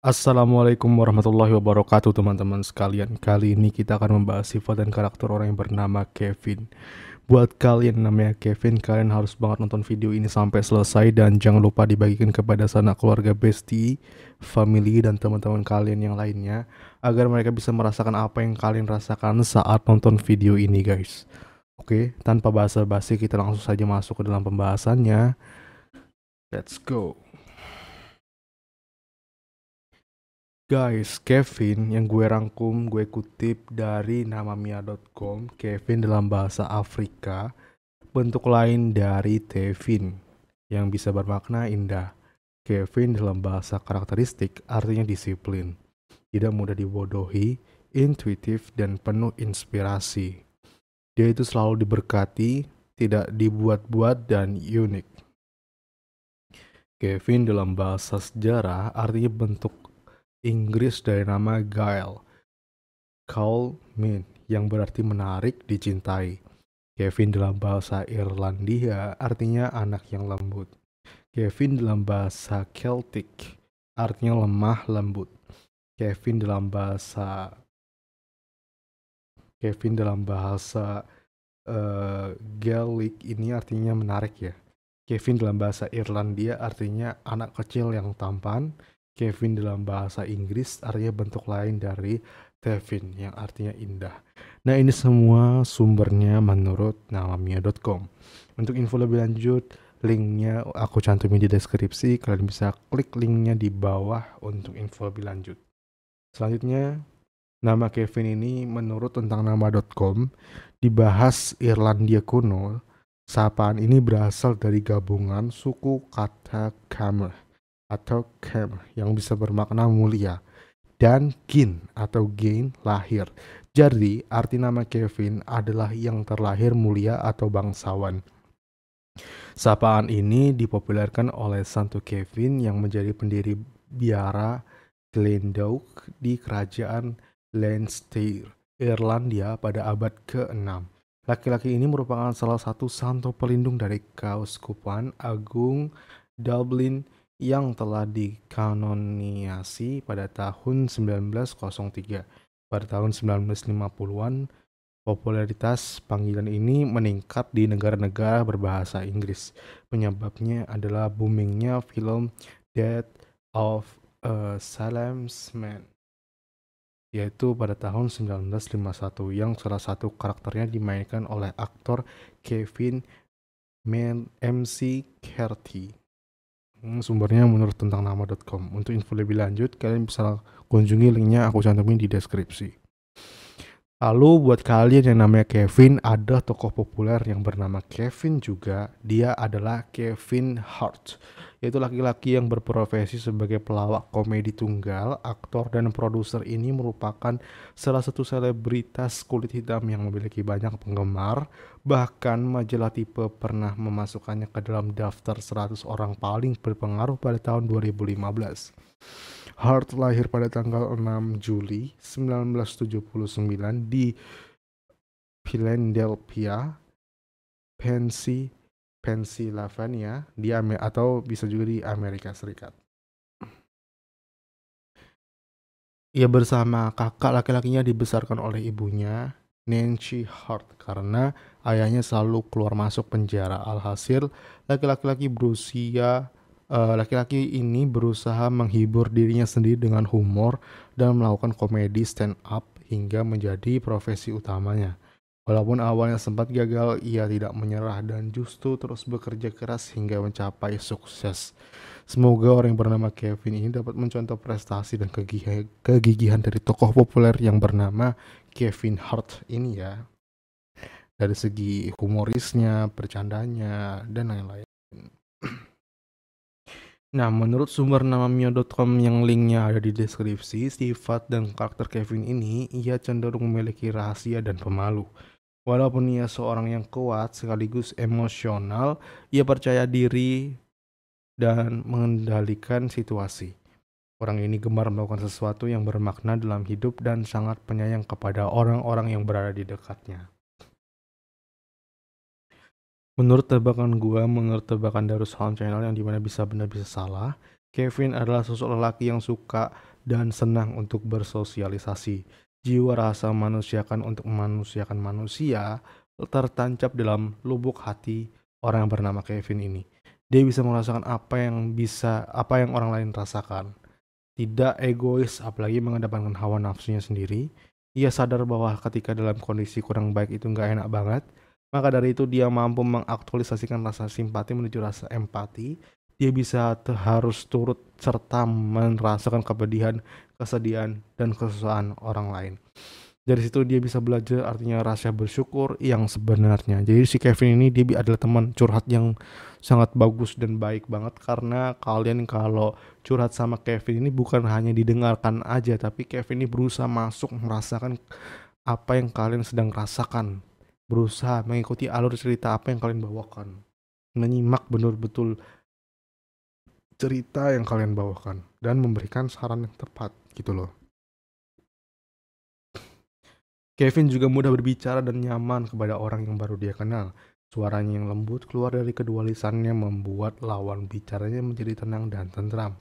Assalamualaikum warahmatullahi wabarakatuh teman-teman sekalian Kali ini kita akan membahas sifat dan karakter orang yang bernama Kevin Buat kalian namanya Kevin, kalian harus banget nonton video ini sampai selesai Dan jangan lupa dibagikan kepada sanak keluarga bestie, family, dan teman-teman kalian yang lainnya Agar mereka bisa merasakan apa yang kalian rasakan saat nonton video ini guys Oke, tanpa basa-basi kita langsung saja masuk ke dalam pembahasannya Let's go Guys, Kevin yang gue rangkum, gue kutip dari namamia.com, Kevin dalam bahasa Afrika, bentuk lain dari Tevin, yang bisa bermakna indah. Kevin dalam bahasa karakteristik artinya disiplin, tidak mudah dibodohi, intuitif, dan penuh inspirasi. Dia itu selalu diberkati, tidak dibuat-buat, dan unik. Kevin dalam bahasa sejarah artinya bentuk Inggris dari nama Gael. Call me yang berarti menarik, dicintai. Kevin dalam bahasa Irlandia artinya anak yang lembut. Kevin dalam bahasa Celtic artinya lemah lembut. Kevin dalam bahasa Kevin dalam bahasa uh, Gaelic ini artinya menarik ya. Kevin dalam bahasa Irlandia artinya anak kecil yang tampan. Kevin dalam bahasa Inggris artinya bentuk lain dari Tevin yang artinya indah. Nah ini semua sumbernya menurut namamia.com. Untuk info lebih lanjut, linknya aku cantumin di deskripsi. Kalian bisa klik linknya di bawah untuk info lebih lanjut. Selanjutnya, nama Kevin ini menurut tentang nama.com dibahas Irlandia kuno. Sapaan ini berasal dari gabungan suku kata Kamer atau kem yang bisa bermakna mulia dan kin atau gain lahir. Jadi arti nama Kevin adalah yang terlahir mulia atau bangsawan. Sapaan ini dipopulerkan oleh Santo Kevin yang menjadi pendiri biara Glendowk di kerajaan Leinster, Irlandia pada abad ke-6. Laki-laki ini merupakan salah satu santo pelindung dari Kauskupan Agung Dublin yang telah dikanoniasi pada tahun 1903. Pada tahun 1950-an, popularitas panggilan ini meningkat di negara-negara berbahasa Inggris. Penyebabnya adalah boomingnya film Death of a Man*, yaitu pada tahun 1951 yang salah satu karakternya dimainkan oleh aktor Kevin MC Carthy. Hmm, sumbernya menurut tentang nama.com. Untuk info lebih lanjut, kalian bisa kunjungi linknya aku cantumin di deskripsi. Lalu buat kalian yang namanya Kevin, ada tokoh populer yang bernama Kevin juga. Dia adalah Kevin Hart, yaitu laki-laki yang berprofesi sebagai pelawak komedi tunggal, aktor dan produser ini merupakan salah satu selebritas kulit hitam yang memiliki banyak penggemar. Bahkan majalah tipe pernah memasukkannya ke dalam daftar 100 orang paling berpengaruh pada tahun 2015. Hart lahir pada tanggal 6 Juli 1979 di Philadelphia, Pennsylvania di Amer atau bisa juga di Amerika Serikat. Ia bersama kakak laki-lakinya dibesarkan oleh ibunya, Nancy Hart, karena ayahnya selalu keluar masuk penjara. Alhasil, laki-laki berusia Eh, laki-laki uh, ini berusaha menghibur dirinya sendiri dengan humor dan melakukan komedi stand up hingga menjadi profesi utamanya. Walaupun awalnya sempat gagal, ia tidak menyerah dan justru terus bekerja keras hingga mencapai sukses. Semoga orang yang bernama Kevin ini dapat mencontoh prestasi dan kegigihan dari tokoh populer yang bernama Kevin Hart ini ya. Dari segi humorisnya, bercandanya, dan lain-lain. Nah, menurut sumber nama Mio.com yang linknya ada di deskripsi, sifat dan karakter Kevin ini, ia cenderung memiliki rahasia dan pemalu. Walaupun ia seorang yang kuat sekaligus emosional, ia percaya diri dan mengendalikan situasi. Orang ini gemar melakukan sesuatu yang bermakna dalam hidup dan sangat penyayang kepada orang-orang yang berada di dekatnya. Menurut tebakan gue, menurut tebakan Darussalam Channel yang dimana bisa benar bisa salah, Kevin adalah sosok lelaki yang suka dan senang untuk bersosialisasi. Jiwa rasa manusiakan untuk memanusiakan manusia tertancap dalam lubuk hati orang yang bernama Kevin ini. Dia bisa merasakan apa yang bisa apa yang orang lain rasakan. Tidak egois apalagi mengedepankan hawa nafsunya sendiri. Ia sadar bahwa ketika dalam kondisi kurang baik itu nggak enak banget, maka dari itu dia mampu mengaktualisasikan rasa simpati menuju rasa empati. Dia bisa harus turut serta merasakan kepedihan, kesedihan, dan kesusahan orang lain. Dari situ dia bisa belajar artinya rasa bersyukur yang sebenarnya. Jadi si Kevin ini dia adalah teman curhat yang sangat bagus dan baik banget karena kalian kalau curhat sama Kevin ini bukan hanya didengarkan aja tapi Kevin ini berusaha masuk merasakan apa yang kalian sedang rasakan berusaha mengikuti alur cerita apa yang kalian bawakan menyimak benar betul cerita yang kalian bawakan dan memberikan saran yang tepat gitu loh Kevin juga mudah berbicara dan nyaman kepada orang yang baru dia kenal. Suaranya yang lembut keluar dari kedua lisannya membuat lawan bicaranya menjadi tenang dan tentram.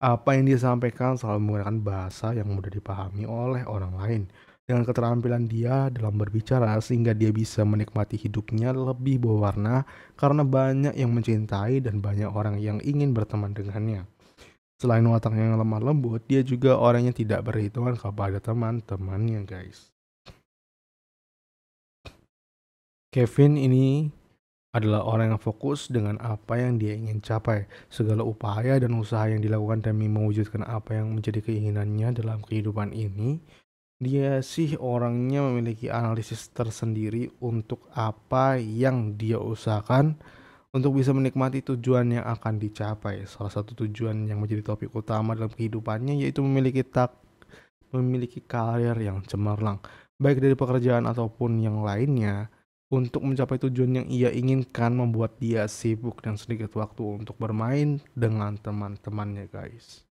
Apa yang dia sampaikan selalu menggunakan bahasa yang mudah dipahami oleh orang lain dengan keterampilan dia dalam berbicara sehingga dia bisa menikmati hidupnya lebih berwarna karena banyak yang mencintai dan banyak orang yang ingin berteman dengannya. Selain watak yang lemah lembut, dia juga orang yang tidak berhitungan kepada teman-temannya guys. Kevin ini adalah orang yang fokus dengan apa yang dia ingin capai. Segala upaya dan usaha yang dilakukan demi mewujudkan apa yang menjadi keinginannya dalam kehidupan ini dia sih orangnya memiliki analisis tersendiri untuk apa yang dia usahakan untuk bisa menikmati tujuan yang akan dicapai. Salah satu tujuan yang menjadi topik utama dalam kehidupannya yaitu memiliki tak memiliki karir yang cemerlang, baik dari pekerjaan ataupun yang lainnya. Untuk mencapai tujuan yang ia inginkan membuat dia sibuk dan sedikit waktu untuk bermain dengan teman-temannya guys.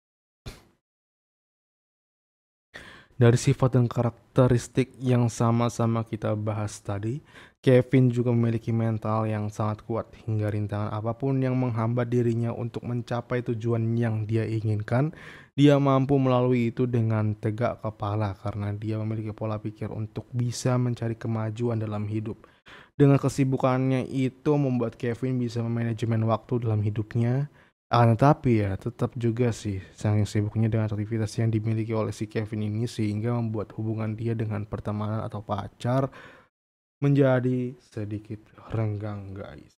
dari sifat dan karakteristik yang sama-sama kita bahas tadi, Kevin juga memiliki mental yang sangat kuat hingga rintangan apapun yang menghambat dirinya untuk mencapai tujuan yang dia inginkan, dia mampu melalui itu dengan tegak kepala karena dia memiliki pola pikir untuk bisa mencari kemajuan dalam hidup. Dengan kesibukannya itu membuat Kevin bisa memanajemen waktu dalam hidupnya, ah tetapi ya, tetap juga sih sangat sibuknya dengan aktivitas yang dimiliki oleh si Kevin ini sehingga membuat hubungan dia dengan pertemanan atau pacar menjadi sedikit renggang guys.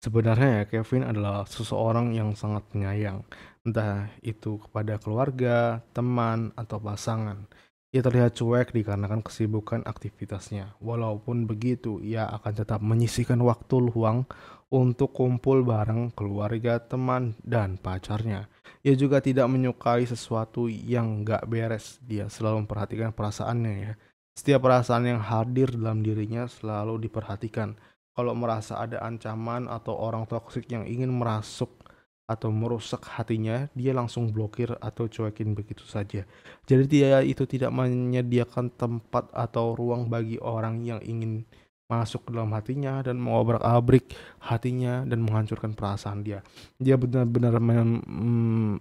Sebenarnya ya, Kevin adalah seseorang yang sangat menyayang entah itu kepada keluarga, teman, atau pasangan. Ia terlihat cuek dikarenakan kesibukan aktivitasnya. Walaupun begitu, ia akan tetap menyisihkan waktu luang untuk kumpul bareng keluarga, teman, dan pacarnya. Ia juga tidak menyukai sesuatu yang gak beres. Dia selalu memperhatikan perasaannya ya. Setiap perasaan yang hadir dalam dirinya selalu diperhatikan. Kalau merasa ada ancaman atau orang toksik yang ingin merasuk atau merusak hatinya, dia langsung blokir atau cuekin begitu saja. Jadi dia itu tidak menyediakan tempat atau ruang bagi orang yang ingin masuk ke dalam hatinya dan mengobrak-abrik hatinya dan menghancurkan perasaan dia. Dia benar-benar mem, mm,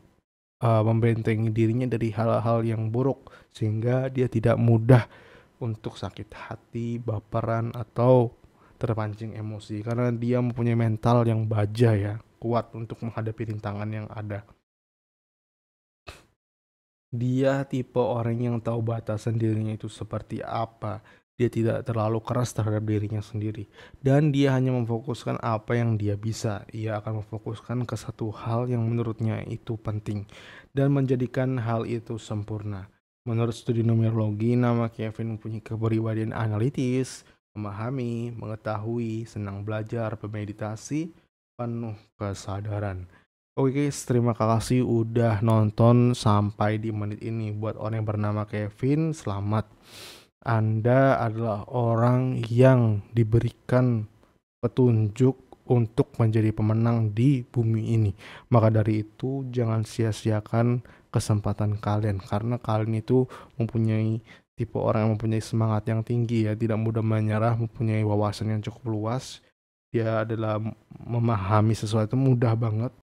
uh, membentengi dirinya dari hal-hal yang buruk sehingga dia tidak mudah untuk sakit hati, baperan atau terpancing emosi karena dia mempunyai mental yang baja ya kuat untuk menghadapi rintangan yang ada. Dia tipe orang yang tahu batasan dirinya itu seperti apa. Dia tidak terlalu keras terhadap dirinya sendiri. Dan dia hanya memfokuskan apa yang dia bisa. Ia akan memfokuskan ke satu hal yang menurutnya itu penting. Dan menjadikan hal itu sempurna. Menurut studi numerologi, nama Kevin mempunyai kepribadian analitis, memahami, mengetahui, senang belajar, pemeditasi penuh kesadaran. Oke guys, terima kasih udah nonton sampai di menit ini. Buat orang yang bernama Kevin, selamat. Anda adalah orang yang diberikan petunjuk untuk menjadi pemenang di bumi ini. Maka dari itu, jangan sia-siakan kesempatan kalian karena kalian itu mempunyai tipe orang yang mempunyai semangat yang tinggi ya, tidak mudah menyerah, mempunyai wawasan yang cukup luas dia adalah memahami sesuatu mudah banget